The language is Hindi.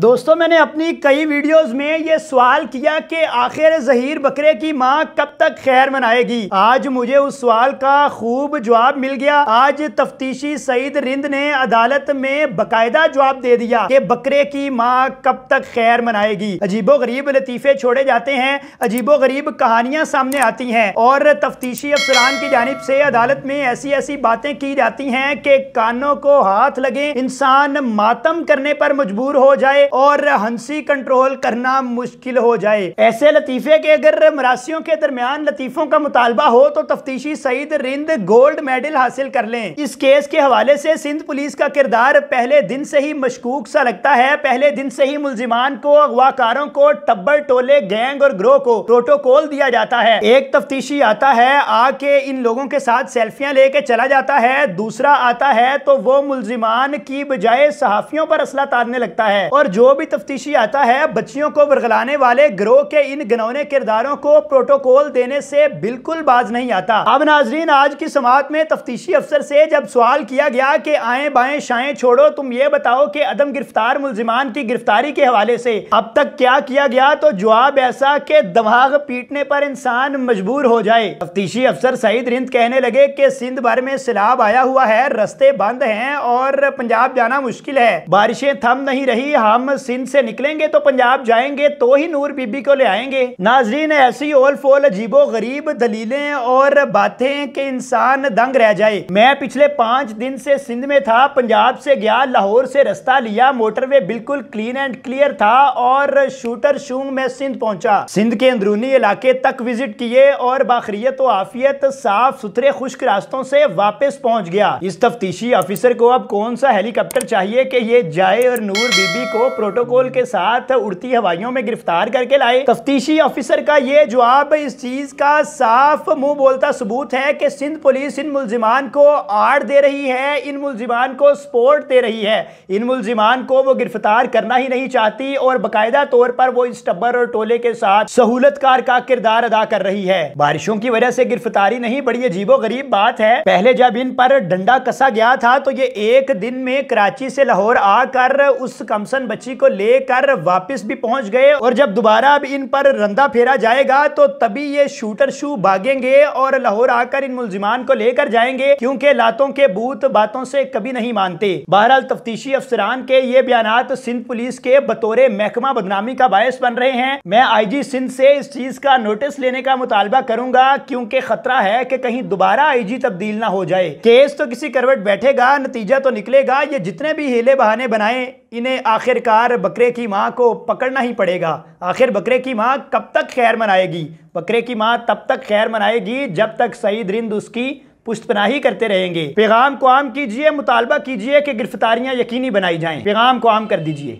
दोस्तों मैंने अपनी कई वीडियोस में ये सवाल किया कि आखिर जहीर बकरे की माँ कब तक खैर मनाएगी आज मुझे उस सवाल का खूब जवाब मिल गया आज तफ्तीशी सईद रिंद ने अदालत में बकायदा जवाब दे दिया कि बकरे की माँ कब तक खैर मनाएगी अजीबो गरीब लतीफे छोड़े जाते हैं अजीबो गरीब कहानियां सामने आती हैं और तफ्तीशी अफसरान की जानब से अदालत में ऐसी ऐसी बातें की जाती हैं कि कानों को हाथ लगे इंसान मातम करने पर मजबूर हो जाए और हंसी कंट्रोल करना मुश्किल हो जाए ऐसे लतीफे के अगर मरासियों के दरमियान लतीफों का मुतालबा हो तो तफ्तीशी सईद रिंद गोल्ड मेडल हासिल कर लें इस केस के हवाले से सिंध पुलिस का किरदार पहले दिन से ही मशकूक सा लगता है पहले दिन से ही मुलजिमान को अगवाकारों को टब्बर टोले गैंग और ग्रोह को प्रोटोकॉल दिया जाता है एक तफ्तीशी आता है आके इन लोगों के साथ सेल्फियां लेके चला जाता है दूसरा आता है तो वो मुलजिमान की बजाय सहाफियों पर असला तारने लगता है और जो भी तफ्तीशी आता है बच्चियों को वर्गलाने वाले ग्रोह के इन गनौने किरदारों को प्रोटोकॉल देने से बिल्कुल बाज नहीं आता अब नाजरीन आज की समात में तफ्तीशी अफसर से जब सवाल किया गया कि आए बाएं शाएं छोड़ो तुम ये बताओ कि अदम गिरफ्तार मुलजिमान की गिरफ्तारी के हवाले से अब तक क्या किया गया तो जवाब ऐसा कि दमाग पीटने पर इंसान मजबूर हो जाए तफ्तीशी अफसर सईद रिंद कहने लगे कि सिंध भर में सैलाब आया हुआ है रस्ते बंद हैं और पंजाब जाना मुश्किल है बारिशें थम नहीं रही हम सिंध से निकलेंगे तो पंजाब जाएंगे तो ही नूर बीबी को ले आएंगे नाजरीन ऐसी ओल फोल अजीबो गरीब दलीलें और बातें के इंसान दंग रह जाए मैं पिछले पाँच दिन से सिंध में था पंजाब से गया लाहौर से रास्ता लिया मोटरवे बिल्कुल क्लीन एंड क्लियर था और शूटर शूंग में सिंध पहुंचा सिंध के अंदरूनी इलाके तक विजिट किए और बाखरियत आफियत साफ सुथरे खुश्क रास्तों से वापस पहुंच गया इस तफ्तीशी ऑफिसर को अब कौन सा हेलीकॉप्टर चाहिए कि ये जाए और नूर बीबी को प्रोटोकॉल के साथ उड़ती हवाइयों में गिरफ्तार करके लाए तफ्तीशी ऑफिसर का ये जवाब इस चीज का साफ मुंह बोलता सबूत है कि सिंध पुलिस इन मुलजिमान को आड़ दे रही है इन मुलजिमान को सपोर्ट दे रही है इन मुलजिमान को वो गिरफ्तार करना ही नहीं चाहती और बाकायदा तौर पर वो इस टब्बर और टोले के साथ सहूलतकार का किरदार अदा कर रही है बारिशों की वजह से गिरफ्तारी नहीं बड़ी अजीबो गरीब बात है पहले जब इन पर डंडा कसा गया था तो ये एक दिन में कराची से लाहौर आकर उस कमसन बच्ची राशि को लेकर वापस भी पहुंच गए और जब दोबारा अब इन पर रंदा फेरा जाएगा तो तभी ये शूटर शू भागेंगे और लाहौर आकर इन मुलजिमान को लेकर जाएंगे क्योंकि लातों के भूत बातों से कभी नहीं मानते बहरहाल तफ्तीशी अफसरान के ये बयान सिंध पुलिस के बतौरे महकमा बदनामी का बायस बन रहे हैं मैं आई जी सिंध से इस चीज का नोटिस लेने का मुतालबा करूंगा क्योंकि खतरा है की कहीं दोबारा आई जी तब्दील ना हो जाए केस तो किसी करवट बैठेगा नतीजा तो निकलेगा ये जितने भी हेले बहाने बनाए इन्हें आखिरकार बकरे की माँ को पकड़ना ही पड़ेगा आखिर बकरे की माँ कब तक खैर मनाएगी बकरे की माँ तब तक खैर मनाएगी जब तक सईद रिंद उसकी पुष्पनाही करते रहेंगे पैगाम को आम कीजिए मुतालबा कीजिए कि गिरफ्तारियाँ यकीनी बनाई जाएं पैगाम को आम कर दीजिए